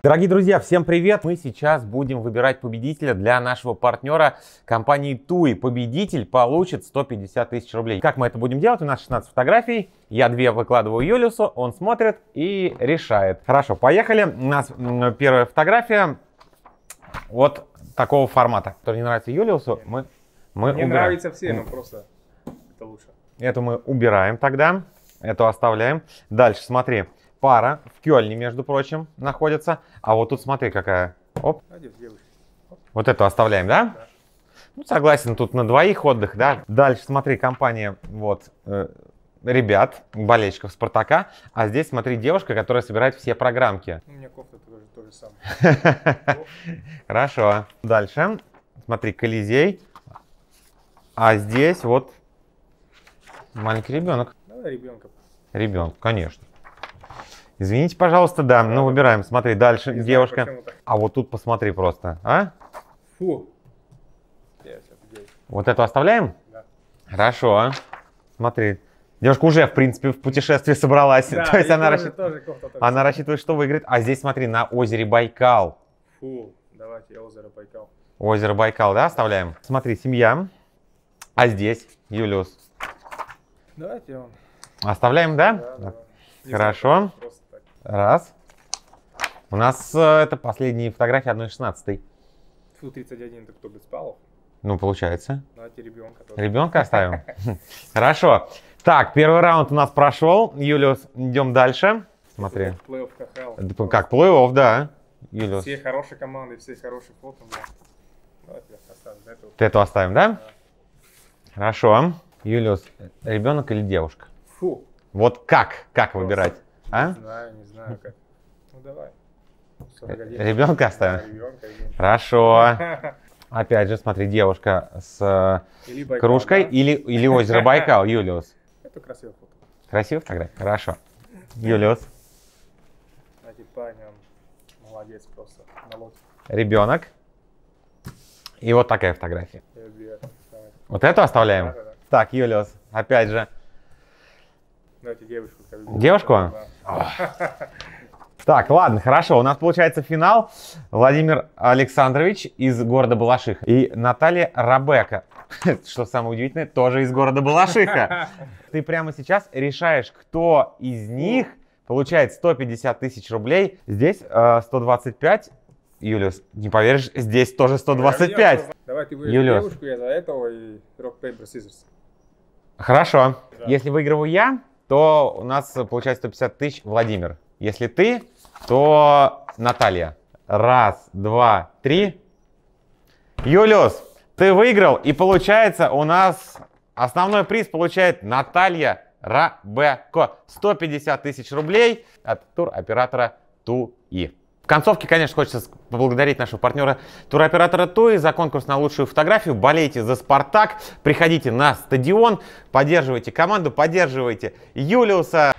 Дорогие друзья, всем привет! Мы сейчас будем выбирать победителя для нашего партнера компании TUI. Победитель получит 150 тысяч рублей. Как мы это будем делать? У нас 16 фотографий. Я две выкладываю Юлиусу, он смотрит и решает. Хорошо, поехали. У нас первая фотография вот такого формата. Кто не нравится Юлиусу, мы, мы Мне убираем. нравится все, но ну, просто это лучше. Эту мы убираем тогда. Эту оставляем. Дальше, смотри пара в Кёльне, между прочим, находится. А вот тут смотри, какая. Оп. Вот эту оставляем, да? Ну, согласен, тут на двоих отдых, да. Дальше, смотри, компания, вот, э, ребят, болельщиков Спартака. А здесь, смотри, девушка, которая собирает все программки. У меня кофта тоже то же самое. Хорошо. Дальше, смотри, Колизей. А здесь вот маленький ребенок. Ребенка. Ребенок, конечно. Извините, пожалуйста, да, ну выбираем. Смотри, дальше Не девушка. Знаю, а вот тут посмотри просто, а? Фу. Вот эту оставляем? Да. Хорошо. Смотри, Девушка уже, в принципе, в путешествии собралась. Да, То есть она, тоже, расчит... тоже она рассчитывает, что выиграет. А здесь, смотри, на озере Байкал. Фу, давайте озеро Байкал. Озеро Байкал, да, оставляем? Да. Смотри, семья. А здесь, Юлиус. Давайте он. Оставляем, да? Да, да. Хорошо. Раз. У нас э, это последние фотографии 1.16. Фу, 31 это кто бы спал? Ну, получается. Давайте ребенка. Тоже. Ребенка оставим? Хорошо. Так, первый раунд у нас прошел. Юлиус, идем дальше. Смотри. Как, плей-офф, да. Юлиус. Все хорошие команды, все хорошие фото. Давайте оставим. Ты эту оставим, да? Хорошо. Юлиус, ребенок или девушка? Фу. Вот как? Как выбирать? А? Не знаю, не знаю как. Ну давай. Э, Ребенка оставим? Хорошо. Опять же, смотри, девушка с э, или Байкал, кружкой да? или, или озеро Байкал, Юлиус. Это красивая фото. Красивая фотография? Хорошо. Юлиус. Знаете, парень, он молодец просто. Молод. Ребенок. И вот такая фотография. Вот эту оставляем? Да, да, да. Так, Юлиус, опять же, Давайте девушку. девушку? Да. Так, ладно, хорошо. У нас получается финал. Владимир Александрович из города Балашиха и Наталья Рабека, что самое удивительное, тоже из города Балашиха. Ты прямо сейчас решаешь, кто из них получает 150 тысяч рублей. Здесь э, 125. Юлиус, не поверишь, здесь тоже 125. Давай ты выберешь девушку, я за этого и рок, paper, scissors. Хорошо. Да. Если выигрываю я, то у нас получается 150 тысяч Владимир. Если ты, то Наталья. Раз, два, три. Юлиус, ты выиграл. И получается у нас основной приз получает Наталья Рабеко. 150 тысяч рублей от туроператора ТУИ концовке, конечно, хочется поблагодарить нашего партнера туроператора ТОИ за конкурс на лучшую фотографию. Болейте за «Спартак», приходите на стадион, поддерживайте команду, поддерживайте Юлиуса.